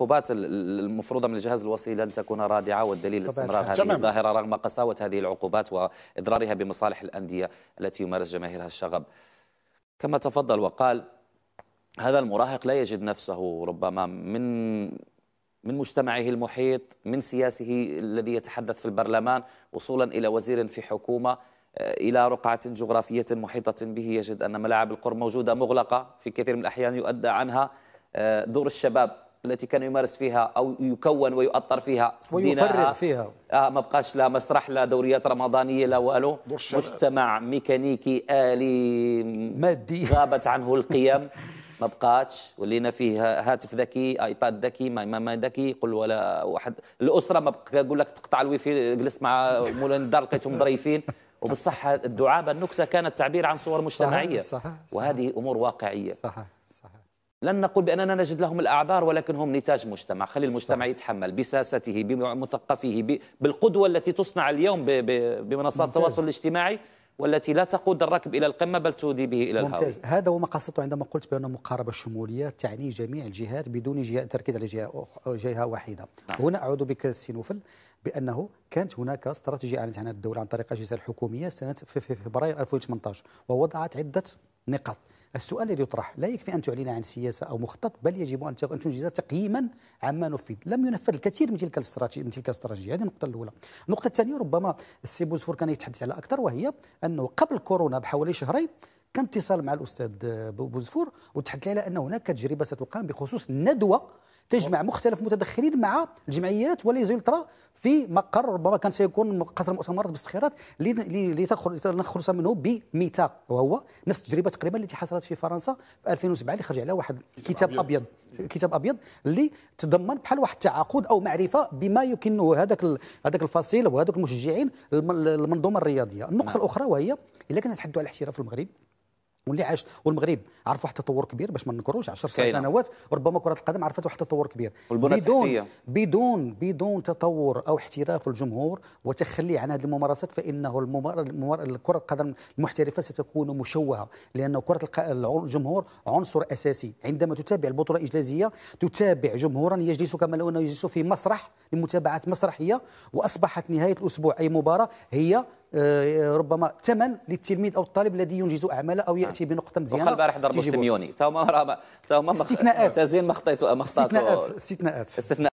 العقوبات المفروضة من الجهاز الوصي لن تكون رادعة والدليل استمرار هذه تمام. الظاهرة رغم قساوة هذه العقوبات وإضرارها بمصالح الأندية التي يمارس جماهيرها الشغب كما تفضل وقال هذا المراهق لا يجد نفسه ربما من من مجتمعه المحيط من سياسه الذي يتحدث في البرلمان وصولا إلى وزير في حكومة آه، إلى رقعة جغرافية محيطة به يجد أن ملاعب القرب موجودة مغلقة في كثير من الأحيان يؤدى عنها آه، دور الشباب التي كان يمارس فيها او يكون ويؤطر فيها ويفرغ فيها آه ما بقاش لا مسرح لا دوريات رمضانيه لا والو مجتمع ميكانيكي الي مادي غابت عنه القيم ما بقاتش ولينا فيه هاتف ذكي ايباد ذكي ما ذكي قل ولا واحد الاسره ما بقى يقول لك تقطع الويفي جلس مع مولانا الدار لقيتهم ضريفين وبالصح الدعابه النكته كانت تعبير عن صور مجتمعيه صحيح صحيح وهذه امور واقعيه صحيح لن نقول بأننا نجد لهم الأعذار ولكن هم نتاج مجتمع خلي المجتمع صح. يتحمل بساسته بمثقفه بالقدوة التي تصنع اليوم بمنصات التواصل الاجتماعي والتي لا تقود الركب إلى القمة بل تودي به إلى الهواء ممتاز هذا هو ما قصدته عندما قلت بأن المقاربة الشمولية تعني جميع الجهات بدون جهة تركيز على جهة, جهة واحدة نعم. هنا أعود بك السينوفل بأنه كانت هناك استراتيجية أعلنت عنها الدولة عن طريق الاجهزه الحكومية سنة في فبراير 2018 ووضعت عدة نقاط السؤال الذي يطرح لا يكفي أن تعلن عن سياسة أو مخطط بل يجب أن تنجز تقييما عما نفذ لم ينفذ الكثير من تلك الاستراتيجية من تلك الاستراتيجية هذه النقطة الأولى النقطة الثانية ربما السي بوزفور كان يتحدث على أكثر وهي أنه قبل كورونا بحوالي شهرين كان اتصال مع الاستاذ بوزفور وتحدث على ان هناك تجربه ستقام بخصوص ندوه تجمع مختلف المتدخلين مع الجمعيات وليز في مقر ربما كان سيكون قصر المؤتمرات باستخيارات لنخلص منه بميثاق وهو نفس التجربه تقريبا التي حصلت في فرنسا في 2007 اللي خرج عليها واحد كتاب ابيض, كتاب ابيض اللي تضمن بحال واحد التعاقد او معرفه بما يمكنه هذاك هذاك الفصيل وهذوك المشجعين المنظومه الرياضيه النقطه نعم. الاخرى وهي الا كنا نتحدث على الاحتراف المغرب واللي عاش والمغرب عرف واحد التطور كبير باش ما ننكروش 10 سنوات ربما كره القدم عرفت واحد التطور كبير بدون بدون بدون تطور او احتراف الجمهور وتخلي عن هذه الممارسات فانه كره القدم المحترفه ستكون مشوهه لان كره الجمهور عنصر اساسي عندما تتابع البطوله الاجلازيه تتابع جمهورا يجلس كما لو انه يجلس في مسرح لمتابعه مسرحيه واصبحت نهايه الاسبوع اي مباراه هي آه، ربما ثمن للتلميذ او الطالب الذي ينجز اعماله او ياتي نعم. بنقطه مزيانه وقال البارح ضربوا سيميوني تا هما تا هما استثناءات تزين ما خطيتو ما استثناءات استثناءات